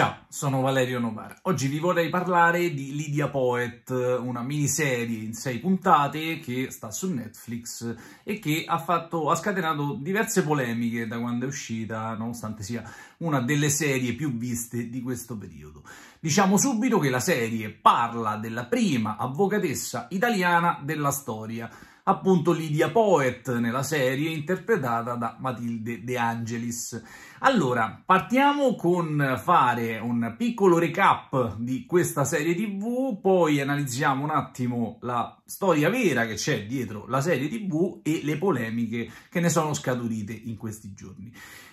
Ciao, sono Valerio Novara. Oggi vi vorrei parlare di Lydia Poet, una miniserie in sei puntate che sta su Netflix e che ha, fatto, ha scatenato diverse polemiche da quando è uscita, nonostante sia una delle serie più viste di questo periodo. Diciamo subito che la serie parla della prima avvocatessa italiana della storia, appunto Lydia Poet nella serie interpretata da Matilde De Angelis. Allora, partiamo con fare un piccolo recap di questa serie tv, poi analizziamo un attimo la storia vera che c'è dietro la serie tv e le polemiche che ne sono scaturite in questi giorni.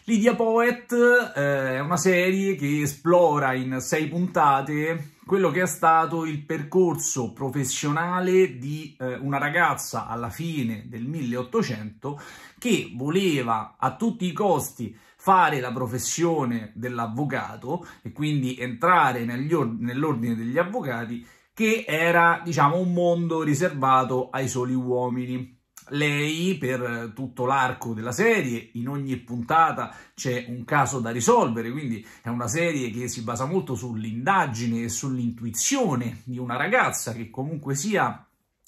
Lydia Poet eh, è una serie che esplora in sei puntate quello che è stato il percorso professionale di eh, una ragazza alla fine del 1800 che voleva a tutti i costi fare la professione dell'avvocato e quindi entrare nell'ordine degli avvocati che era diciamo un mondo riservato ai soli uomini lei per tutto l'arco della serie, in ogni puntata c'è un caso da risolvere, quindi è una serie che si basa molto sull'indagine e sull'intuizione di una ragazza che comunque sia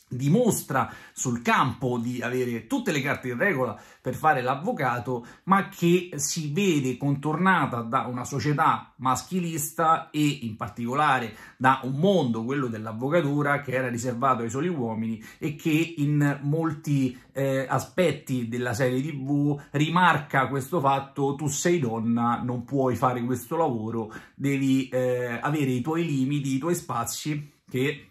dimostra sul campo di avere tutte le carte in regola per fare l'avvocato, ma che si vede contornata da una società maschilista e in particolare da un mondo, quello dell'avvocatura, che era riservato ai soli uomini e che in molti eh, aspetti della serie tv rimarca questo fatto tu sei donna, non puoi fare questo lavoro, devi eh, avere i tuoi limiti, i tuoi spazi che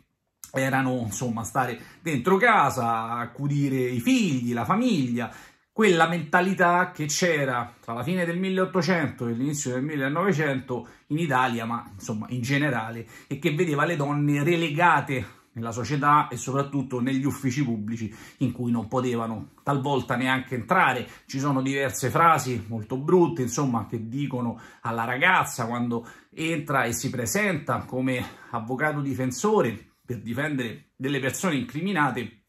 erano insomma stare dentro casa, accudire i figli, la famiglia, quella mentalità che c'era tra la fine del 1800 e l'inizio del 1900 in Italia, ma insomma in generale, e che vedeva le donne relegate nella società e soprattutto negli uffici pubblici in cui non potevano talvolta neanche entrare. Ci sono diverse frasi molto brutte, insomma, che dicono alla ragazza quando entra e si presenta come avvocato difensore per difendere delle persone incriminate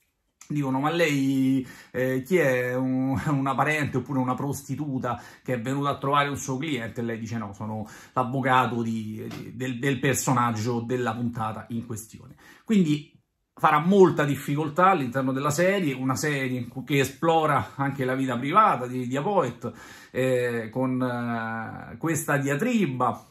dicono ma lei eh, chi è un, una parente oppure una prostituta che è venuta a trovare un suo cliente e lei dice no sono l'avvocato del, del personaggio della puntata in questione quindi farà molta difficoltà all'interno della serie, una serie che esplora anche la vita privata di Dia Poet eh, con eh, questa diatriba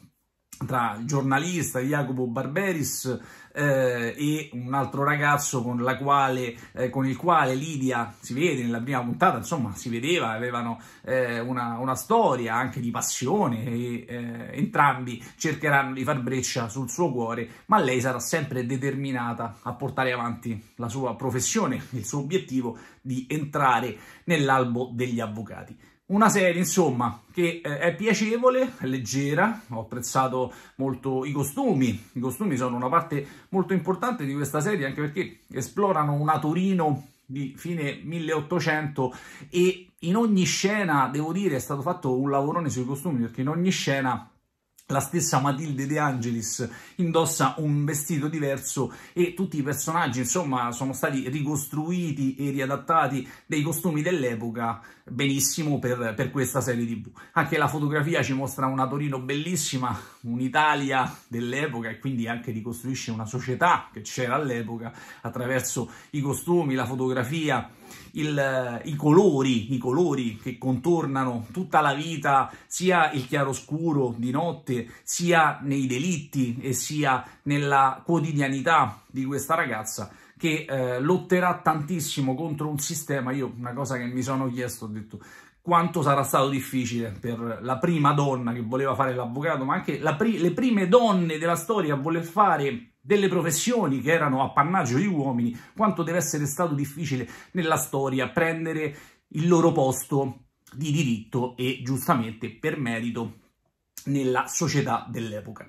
tra il giornalista Jacopo Barberis eh, e un altro ragazzo con, quale, eh, con, il quale Lidia si vede nella prima puntata, insomma si vedeva, avevano eh, una, una, storia anche di passione e eh, entrambi cercheranno di far breccia sul suo cuore, ma lei sarà sempre determinata a portare avanti la sua professione, il suo obiettivo di entrare nell'albo degli avvocati. Una serie, insomma, che eh, è piacevole, leggera, ho apprezzato molto i costumi. I costumi sono una parte molto importante di questa serie, anche perché esplorano una Torino di fine 1800 e in ogni scena, devo dire, è stato fatto un lavorone sui costumi, perché in ogni scena la stessa Matilde De Angelis indossa un vestito diverso e tutti i personaggi, insomma, sono stati ricostruiti e riadattati dei costumi dell'epoca benissimo per, per, questa serie tv. Anche la fotografia ci mostra una Torino bellissima, un'Italia dell'epoca e quindi anche ricostruisce una società che c'era all'epoca attraverso i costumi, la fotografia, il, i, colori, i colori che contornano tutta la vita, sia il chiaroscuro di notte, sia nei delitti e sia nella quotidianità di questa ragazza che eh, lotterà tantissimo contro un sistema. Io una cosa che mi sono chiesto, ho detto quanto sarà stato difficile per la prima donna che voleva fare l'avvocato, ma anche pri le prime donne della storia a voler fare delle professioni che erano appannaggio di uomini, quanto deve essere stato difficile nella storia prendere il loro posto di diritto e giustamente per merito nella società dell'epoca.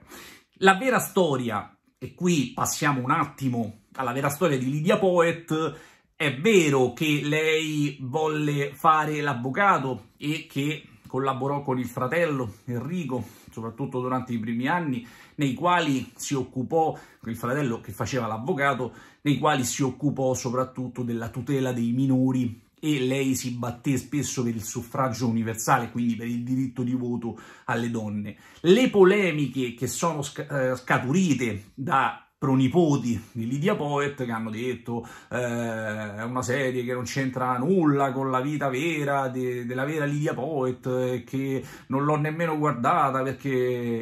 La vera storia, e qui passiamo un attimo alla vera storia di Lydia Poet, è vero che lei volle fare l'avvocato e che collaborò con il fratello Enrico soprattutto durante i primi anni, nei quali si occupò, il fratello che faceva l'avvocato, nei quali si occupò soprattutto della tutela dei minori e lei si batté spesso per il suffragio universale, quindi per il diritto di voto alle donne. Le polemiche che sono eh, scaturite da pronipoti di Lydia Poet che hanno detto eh, è una serie che non c'entra nulla con la vita vera de, della vera Lydia Poet eh, che non l'ho nemmeno guardata perché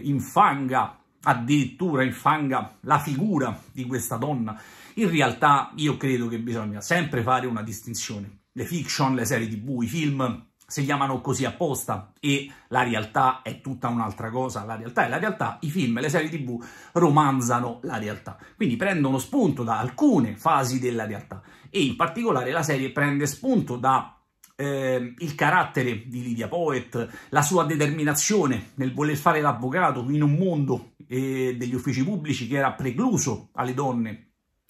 infanga addirittura infanga la figura di questa donna in realtà io credo che bisogna sempre fare una distinzione le fiction, le serie tv, i film si chiamano così apposta e la realtà è tutta un'altra cosa, la realtà è la realtà, i film, e le serie tv romanzano la realtà, quindi prendono spunto da alcune fasi della realtà e in particolare la serie prende spunto da eh, il carattere di Lydia Poet, la sua determinazione nel voler fare l'avvocato in un mondo eh, degli uffici pubblici che era precluso alle donne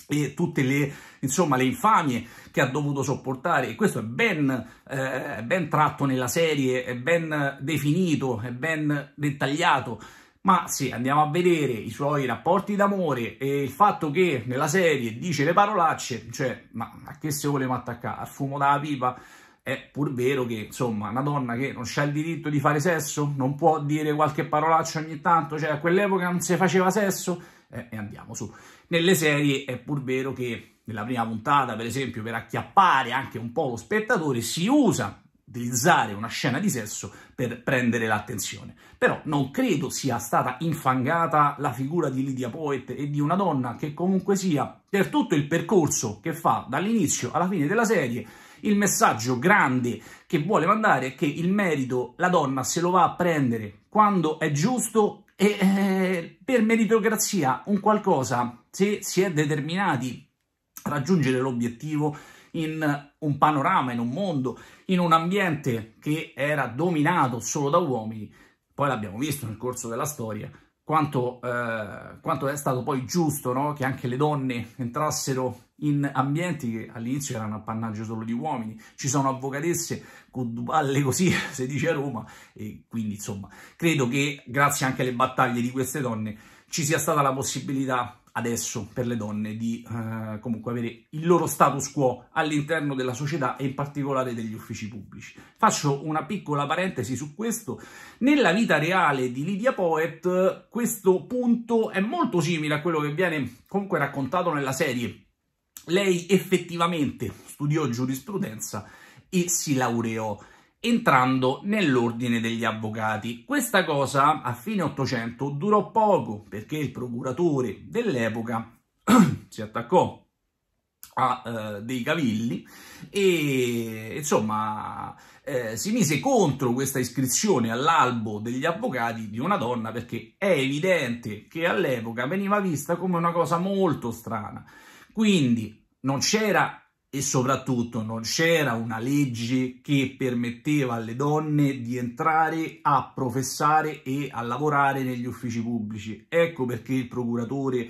e tutte le, insomma, le infamie che ha dovuto sopportare e questo è ben, eh, ben tratto nella serie, è ben definito, è ben dettagliato ma se andiamo a vedere i suoi rapporti d'amore e il fatto che nella serie dice le parolacce, cioè, ma a che se voleva attaccare? Al fumo dalla pipa? È pur vero che, insomma, una donna che non ha il diritto di fare sesso, non può dire qualche parolaccia ogni tanto, cioè a quell'epoca non si faceva sesso, eh, e andiamo su. Nelle serie è pur vero che nella prima puntata, per esempio, per acchiappare anche un po' lo spettatore, si usa utilizzare una scena di sesso per prendere l'attenzione. Però non credo sia stata infangata la figura di Lydia Poet e di una donna che comunque sia, per tutto il percorso che fa dall'inizio alla fine della serie, il messaggio grande che vuole mandare è che il merito la donna se lo va a prendere quando è giusto e eh, per meritocrazia un qualcosa, se si è determinati a raggiungere l'obiettivo in un panorama, in un mondo, in un ambiente che era dominato solo da uomini, poi l'abbiamo visto nel corso della storia, quanto, eh, quanto è stato poi giusto no? che anche le donne entrassero in ambienti che all'inizio erano appannaggio solo di uomini, ci sono avvocatesse con due così, si dice a Roma, e quindi insomma credo che grazie anche alle battaglie di queste donne ci sia stata la possibilità adesso per le donne di eh, comunque avere il loro status quo all'interno della società e in particolare degli uffici pubblici. Faccio una piccola parentesi su questo. Nella vita reale di Lydia Poet questo punto è molto simile a quello che viene comunque raccontato nella serie. Lei effettivamente studiò giurisprudenza e si laureò entrando nell'ordine degli avvocati. Questa cosa a fine 800 durò poco perché il procuratore dell'epoca si attaccò a eh, dei cavilli e insomma eh, si mise contro questa iscrizione all'albo degli avvocati di una donna perché è evidente che all'epoca veniva vista come una cosa molto strana. Quindi non c'era e soprattutto non c'era una legge che permetteva alle donne di entrare a professare e a lavorare negli uffici pubblici. Ecco perché il procuratore,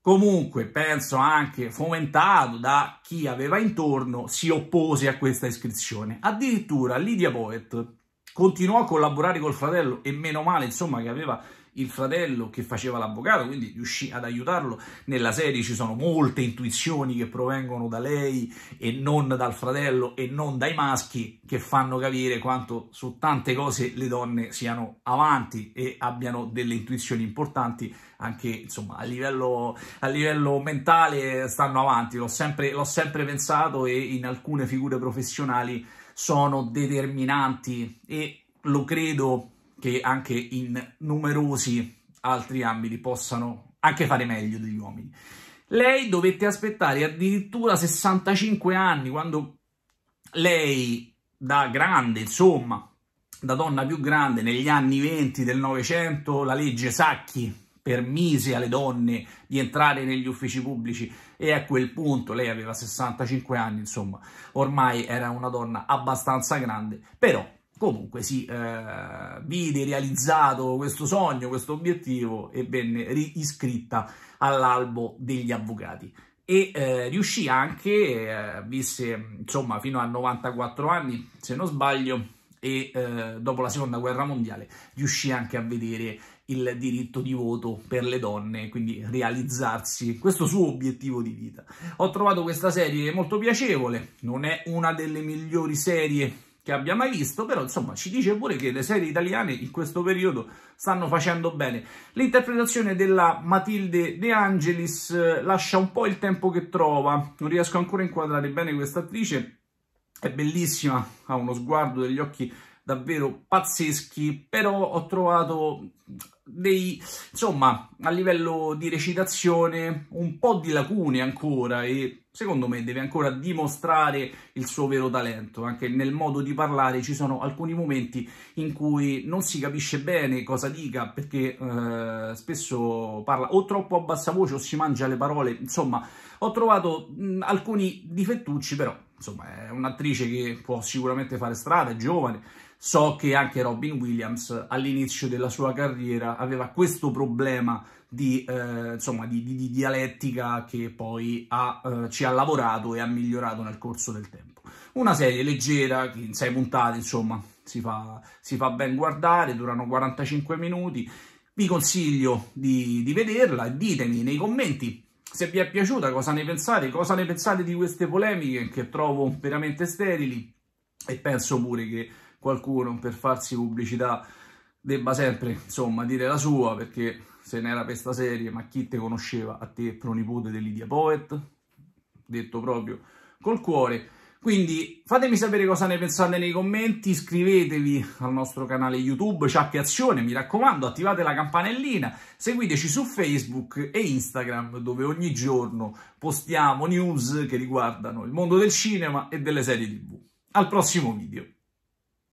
comunque penso anche fomentato da chi aveva intorno, si oppose a questa iscrizione. Addirittura Lydia Poet continuò a collaborare col fratello e meno male insomma che aveva il fratello che faceva l'avvocato, quindi riuscì ad aiutarlo. Nella serie ci sono molte intuizioni che provengono da lei e non dal fratello e non dai maschi che fanno capire quanto su tante cose le donne siano avanti e abbiano delle intuizioni importanti anche insomma a livello, a livello mentale stanno avanti. L'ho sempre, l'ho sempre pensato e in alcune figure professionali sono determinanti e lo credo che anche in numerosi altri ambiti possano anche fare meglio degli uomini. Lei dovette aspettare addirittura 65 anni quando lei da grande, insomma, da donna più grande negli anni 20 del Novecento, la legge Sacchi permise alle donne di entrare negli uffici pubblici e a quel punto lei aveva 65 anni, insomma, ormai era una donna abbastanza grande, però Comunque si eh, vide realizzato questo sogno, questo obiettivo e venne iscritta all'albo degli avvocati e eh, riuscì anche, eh, visse insomma fino a 94 anni se non sbaglio e eh, dopo la seconda guerra mondiale riuscì anche a vedere il diritto di voto per le donne, quindi realizzarsi questo suo obiettivo di vita. Ho trovato questa serie molto piacevole, non è una delle migliori serie che abbia mai visto, però insomma ci dice pure che le serie italiane in questo periodo stanno facendo bene. L'interpretazione della Matilde De Angelis eh, lascia un po' il tempo che trova, non riesco ancora a inquadrare bene questa attrice, è bellissima, ha uno sguardo degli occhi davvero pazzeschi, però ho trovato dei, insomma, a livello di recitazione un po' di lacune ancora e secondo me deve ancora dimostrare il suo vero talento. Anche nel modo di parlare ci sono alcuni momenti in cui non si capisce bene cosa dica perché eh, spesso parla o troppo a bassa voce o si mangia le parole, insomma ho trovato mh, mm, alcuni difettucci, però insomma è un'attrice che può sicuramente fare strada, è giovane. So che anche Robin Williams all'inizio della sua carriera aveva questo problema di, eh, insomma, di, di, di dialettica che poi ha, eh, ci ha lavorato e ha migliorato nel corso del tempo. Una serie leggera, in sei puntate, insomma, si fa, si fa ben guardare, durano 45 minuti. Vi consiglio di, di vederla e ditemi nei commenti se vi è piaciuta, cosa ne pensate, cosa ne pensate di queste polemiche che trovo veramente sterili e penso pure che qualcuno per farsi pubblicità debba sempre insomma dire la sua perché se n'era per sta serie ma chi te conosceva a te pronipote dell'Idia Poet detto proprio col cuore quindi fatemi sapere cosa ne pensate nei commenti, iscrivetevi al nostro canale YouTube, Ciappi Azione, mi raccomando, attivate la campanellina, seguiteci su Facebook e Instagram dove ogni giorno postiamo news che riguardano il mondo del cinema e delle serie tv. Al prossimo video!